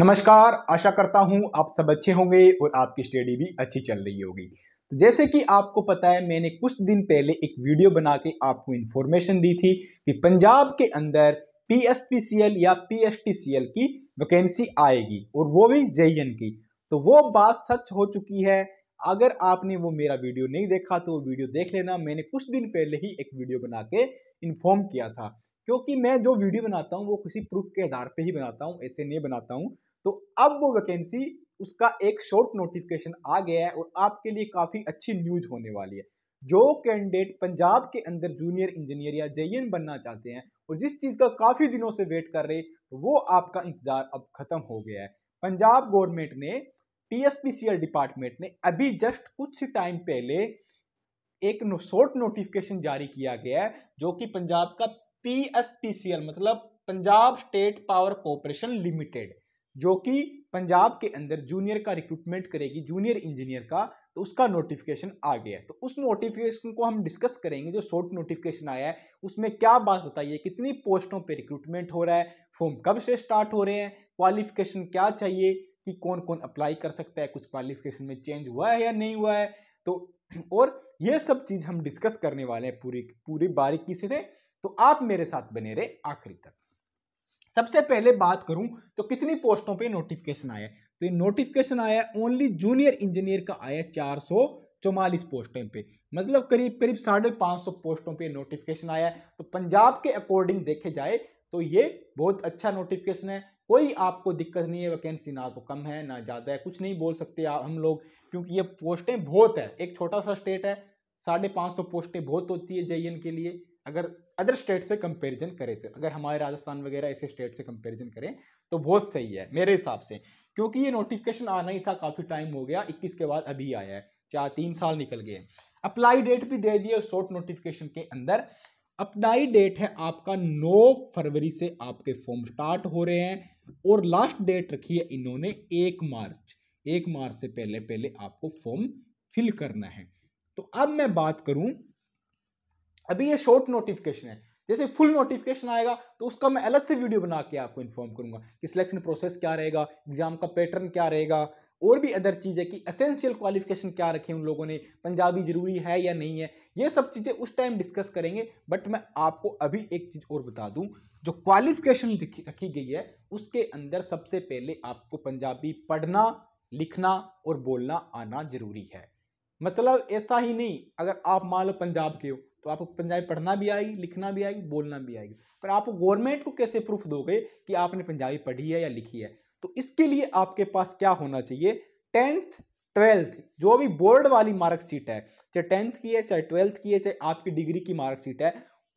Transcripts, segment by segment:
नमस्कार आशा करता हूं आप सब अच्छे होंगे और आपकी स्टडी भी अच्छी चल रही होगी तो जैसे कि आपको पता है मैंने कुछ दिन पहले एक वीडियो बना के आपको इन्फॉर्मेशन दी थी कि पंजाब के अंदर पी या पी की वैकेंसी आएगी और वो भी जे की तो वो बात सच हो चुकी है अगर आपने वो मेरा वीडियो नहीं देखा तो वो वीडियो देख लेना मैंने कुछ दिन पहले ही एक वीडियो बना के इन्फॉर्म किया था क्योंकि मैं जो वीडियो बनाता हूँ वो किसी प्रूफ के आधार पे ही बनाता हूँ ऐसे नहीं बनाता हूँ तो अब वो वैकेंसी उसका एक शॉर्ट नोटिफिकेशन आ गया है और आपके लिए काफ़ी अच्छी न्यूज होने वाली है जो कैंडिडेट पंजाब के अंदर जूनियर इंजीनियर या जे बनना चाहते हैं और जिस चीज़ का काफ़ी दिनों से वेट कर रहे वो आपका इंतज़ार अब ख़त्म हो गया है पंजाब गवर्नमेंट ने पी डिपार्टमेंट ने अभी जस्ट कुछ टाइम पहले एक शॉर्ट नोटिफिकेशन जारी किया गया है जो कि पंजाब का पी मतलब Punjab state power corporation limited जो कि पंजाब के अंदर जूनियर का रिक्रूटमेंट करेगी जूनियर इंजीनियर का तो उसका नोटिफिकेशन आ गया है तो उस नोटिफिकेशन को हम डिस्कस करेंगे जो शॉर्ट नोटिफिकेशन आया है उसमें क्या बात बताइए कितनी पोस्टों पे रिक्रूटमेंट हो रहा है फॉर्म कब से स्टार्ट हो रहे हैं क्वालिफिकेशन क्या चाहिए कि कौन कौन अप्लाई कर सकता है कुछ क्वालिफिकेशन में चेंज हुआ है या नहीं हुआ है तो और ये सब चीज़ हम डिस्कस करने वाले हैं पूरी पूरी बारीकी से तो आप मेरे साथ बने रहे आखिरी तक सबसे पहले बात करूं तो कितनी पोस्टों पे नोटिफिकेशन आया तो ये नोटिफिकेशन आया ओनली जूनियर इंजीनियर का आया चार सौ चौवालीस पोस्टों पे मतलब करीब करीब साढ़े पाँच सौ पोस्टों पे नोटिफिकेशन आया है तो पंजाब के अकॉर्डिंग देखे जाए तो ये बहुत अच्छा नोटिफिकेशन है कोई आपको दिक्कत नहीं है वैकेंसी ना तो कम है ना ज़्यादा है कुछ नहीं बोल सकते हम लोग क्योंकि ये पोस्टें बहुत है एक छोटा सा स्टेट है साढ़े पाँच सौ पोस्टें बहुत होती है जे के लिए अगर अदर स्टेट से कंपैरिजन करें तो अगर हमारे राजस्थान वगैरह ऐसे स्टेट से कंपैरिजन करें तो बहुत सही है मेरे हिसाब से क्योंकि ये नोटिफिकेशन आना ही था काफ़ी टाइम हो गया इक्कीस के बाद अभी आया है चार तीन साल निकल गए अप्लाई डेट भी दे दिए शॉर्ट नोटिफिकेशन के अंदर अप्लाई डेट है आपका 9 फरवरी से आपके फॉर्म स्टार्ट हो रहे हैं और लास्ट डेट रखी है इन्होंने एक मार्च एक मार्च से पहले पहले आपको फॉर्म फिल करना है तो अब मैं बात करूं अभी ये शॉर्ट नोटिफिकेशन है जैसे फुल नोटिफिकेशन आएगा तो उसका मैं अलग से वीडियो बना के आपको इन्फॉर्म करूंगा कि सिलेक्शन प्रोसेस क्या रहेगा एग्जाम का पैटर्न क्या रहेगा और भी अदर चीज़ें कि असेंशियल क्वालिफिकेशन क्या रखे उन लोगों ने पंजाबी जरूरी है या नहीं है ये सब चीज़ें उस टाइम डिस्कस करेंगे बट मैं आपको अभी एक चीज़ और बता दूँ जो क्वालिफिकेशन रखी गई है उसके अंदर सबसे पहले आपको पंजाबी पढ़ना लिखना और बोलना आना जरूरी है मतलब ऐसा ही नहीं अगर आप मान लो पंजाब के हो तो आपको पंजाबी पढ़ना भी आएगी लिखना भी आएगी बोलना भी आएगी पर आप गवर्नमेंट को कैसे प्रूफ दोगे कि आपने पंजाबी पढ़ी है या लिखी है तो इसके लिए आपके पास क्या होना चाहिए टेंथ ट्वेल्थ जो भी बोर्ड वाली मार्कशीट है चाहे टेंथ की है चाहे ट्वेल्थ की है चाहे आपकी डिग्री की मार्कशीट है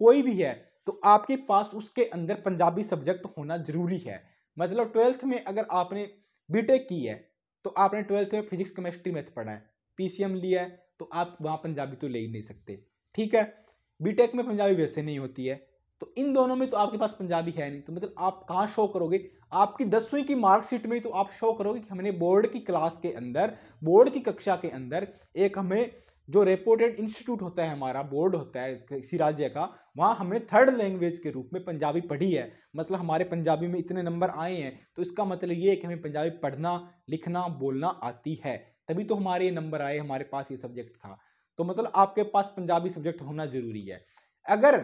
कोई भी है तो आपके पास उसके अंदर पंजाबी सब्जेक्ट होना जरूरी है मतलब ट्वेल्थ में अगर आपने बीटेक की है तो आपने ट्वेल्थ में फिजिक्स केमिस्ट्री मैथ पढ़ा है पीसीएम लिया है तो आप वहाँ पंजाबी तो ले ही नहीं सकते ठीक है बीटेक में पंजाबी वैसे नहीं होती है तो इन दोनों में तो आपके पास पंजाबी है नहीं तो मतलब आप कहाँ शो करोगे आपकी दसवीं की मार्कशीट में तो आप शो करोगे कि हमने बोर्ड की क्लास के अंदर बोर्ड की कक्षा के अंदर एक हमें जो रेपोटेड इंस्टीट्यूट होता है हमारा बोर्ड होता है किसी राज्य का वहाँ हमने थर्ड लैंग्वेज के रूप में पंजाबी पढ़ी है मतलब हमारे पंजाबी में इतने नंबर आए हैं तो इसका मतलब ये है कि हमें पंजाबी पढ़ना लिखना बोलना आती है तभी तो हमारे ये नंबर आए हमारे पास ये सब्जेक्ट था तो मतलब आपके पास पंजाबी सब्जेक्ट होना जरूरी है अगर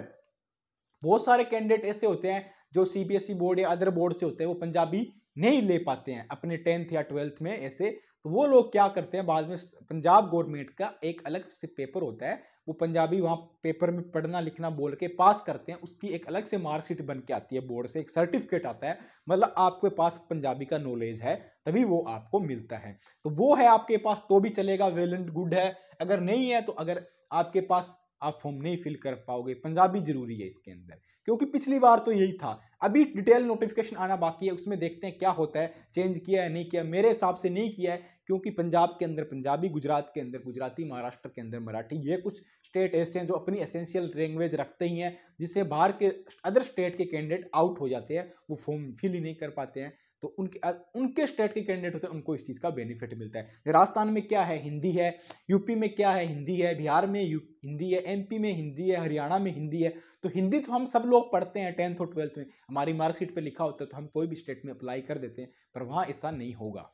बहुत सारे कैंडिडेट ऐसे होते हैं जो सीबीएसई बोर्ड e या अदर बोर्ड से होते हैं वो पंजाबी नहीं ले पाते हैं अपने टेंथ या ट्वेल्थ में ऐसे तो वो लोग क्या करते हैं बाद में पंजाब गवर्नमेंट का एक अलग से पेपर होता है वो पंजाबी वहाँ पेपर में पढ़ना लिखना बोल के पास करते हैं उसकी एक अलग से मार्कशीट बन के आती है बोर्ड से एक सर्टिफिकेट आता है मतलब आपके पास पंजाबी का नॉलेज है तभी वो आपको मिलता है तो वो है आपके पास तो भी चलेगा वेल एंड गुड है अगर नहीं है तो अगर आपके पास आप फॉर्म नहीं फिल कर पाओगे पंजाबी जरूरी है इसके अंदर क्योंकि पिछली बार तो यही था अभी डिटेल नोटिफिकेशन आना बाकी है उसमें देखते हैं क्या होता है चेंज किया है नहीं किया मेरे हिसाब से नहीं किया है क्योंकि पंजाब के अंदर पंजाबी गुजरात के अंदर गुजराती महाराष्ट्र के अंदर मराठी ये कुछ स्टेट ऐसे हैं जो अपनी एसेंशियल लैंग्वेज रखते ही हैं जिससे बाहर के अदर स्टेट के कैंडिडेट आउट हो जाते हैं वो फॉर्म फिल ही नहीं कर पाते हैं तो उनके उनके स्टेट के कैंडिडेट होते हैं उनको इस चीज़ का बेनिफिट मिलता है राजस्थान में क्या है हिंदी है यूपी में क्या है हिंदी है बिहार में हिंदी है एमपी में हिंदी है हरियाणा में हिंदी है तो हिंदी तो हम सब लोग पढ़ते हैं टेंथ और ट्वेल्थ में हमारी मार्कशीट पर लिखा होता है तो हम कोई भी स्टेट में अप्लाई कर देते हैं पर वहाँ ऐसा नहीं होगा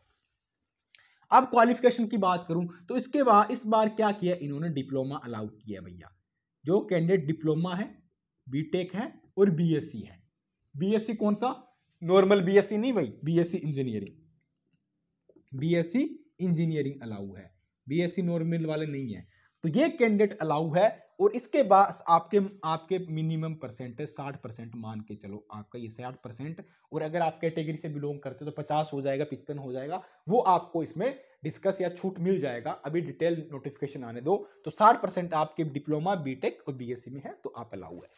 अब क्वालिफिकेशन की बात करूं तो इसके बाद इस बार क्या किया इन्होंने डिप्लोमा अलाउ किया भैया जो कैंडिडेट डिप्लोमा है बी है और बी है बी कौन सा नॉर्मल बीएससी e नहीं भाई BSc engineering BSc engineering allow है बीएससी नॉर्मल e वाले नहीं है तो ये कैंडिडेट अलाउ है और इसके बाद आपके आपके मिनिमम परसेंट है साठ परसेंट मान के चलो आपका ये साठ परसेंट और अगर आप कैटेगरी से बिलोंग करते हो तो पचास हो जाएगा पिचपन हो जाएगा वो आपको इसमें डिस्कस या छूट मिल जाएगा अभी डिटेल नोटिफिकेशन आने दो तो साठ परसेंट आपके डिप्लोमा बीटेक और बीएससी e में है तो आप अलाउ है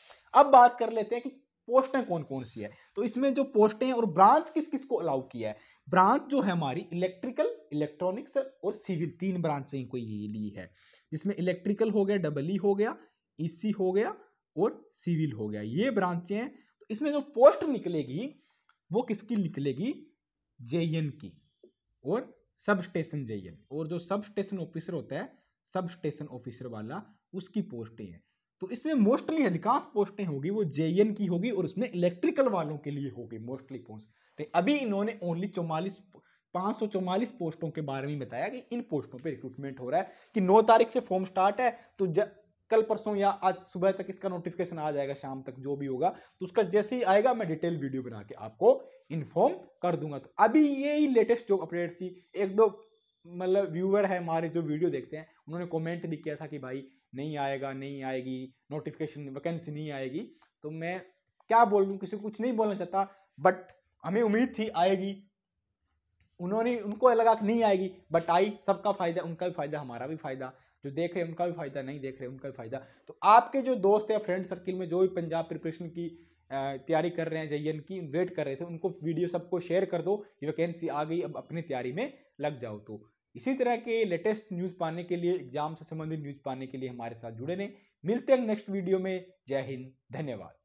अब बात कर लेते हैं कि पोस्टें कौन कौन सी है तो इसमें जो पोस्टें और ब्रांच किस किस को अलाउ किया है ब्रांच जो है हमारी इलेक्ट्रिकल इलेक्ट्रॉनिक्स और सिविल तीन ब्रांच से इनको ये ली है जिसमें इलेक्ट्रिकल हो गया डबल ई e हो गया ई e हो गया और सिविल हो गया ये ब्रांचें हैं तो इसमें जो पोस्ट निकलेगी वो किसकी निकलेगी जे की और सब स्टेशन जे और जो सब स्टेशन ऑफिसर होता है सब स्टेशन ऑफिसर वाला उसकी पोस्टें हैं तो इसमें मोस्टली अधिकांश पोस्टें होगी वो जे की होगी और उसमें इलेक्ट्रिकल वालों के लिए होगी मोस्टली पोस्ट तो अभी इन्होंने ओनली चौवालीस पाँच सौ चौवालीस पोस्टों के बारे में बताया कि इन पोस्टों पे रिक्रूटमेंट हो रहा है कि नौ तारीख से फॉर्म स्टार्ट है तो जब कल परसों या आज सुबह तक इसका नोटिफिकेशन आ जाएगा शाम तक जो भी होगा तो उसका जैसे ही आएगा मैं डिटेल वीडियो बना के आपको इन्फॉर्म कर दूंगा तो अभी ये ही लेटेस्ट जो अपडेट थी एक दो मतलब व्यूअर है हमारे जो वीडियो देखते हैं उन्होंने कमेंट भी किया था कि भाई नहीं आएगा नहीं आएगी नोटिफिकेशन वैकेंसी नहीं आएगी तो मैं क्या बोल दूँ किसी को कुछ नहीं बोलना चाहता बट हमें उम्मीद थी आएगी उन्होंने उनको लगा कि नहीं आएगी बट आई सबका फ़ायदा उनका भी फ़ायदा हमारा भी फ़ायदा जो देख रहे हैं उनका भी फ़ायदा नहीं देख रहे उनका भी फ़ायदा तो आपके जो दोस्त या फ्रेंड सर्किल में जो भी पंजाब प्रिपरेशन की तैयारी कर रहे हैं जय की वेट कर रहे थे उनको वीडियो सबको शेयर कर दो कि वैकेंसी आ गई अब अपनी तैयारी में लग जाओ तो इसी तरह के लेटेस्ट न्यूज़ पाने के लिए एग्जाम से संबंधित न्यूज़ पाने के लिए हमारे साथ जुड़े रहें मिलते हैं नेक्स्ट वीडियो में जय हिंद धन्यवाद